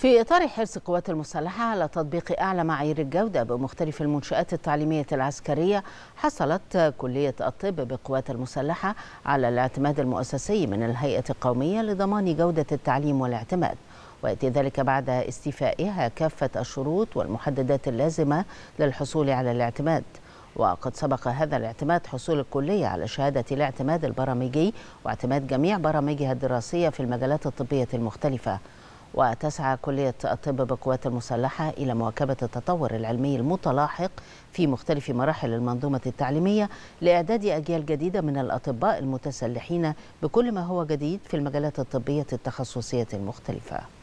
في إطار حرص القوات المسلحة على تطبيق أعلى معايير الجودة بمختلف المنشآت التعليمية العسكرية حصلت كلية الطب بالقوات المسلحة على الاعتماد المؤسسي من الهيئة القومية لضمان جودة التعليم والاعتماد ويأتي ذلك بعد استيفائها كافة الشروط والمحددات اللازمة للحصول على الاعتماد وقد سبق هذا الاعتماد حصول الكلية على شهادة الاعتماد البرامجي واعتماد جميع برامجها الدراسية في المجالات الطبية المختلفة وتسعى كلية الطب بقوات المسلحة إلى مواكبة التطور العلمي المتلاحق في مختلف مراحل المنظومة التعليمية لإعداد أجيال جديدة من الأطباء المتسلحين بكل ما هو جديد في المجالات الطبية التخصصية المختلفة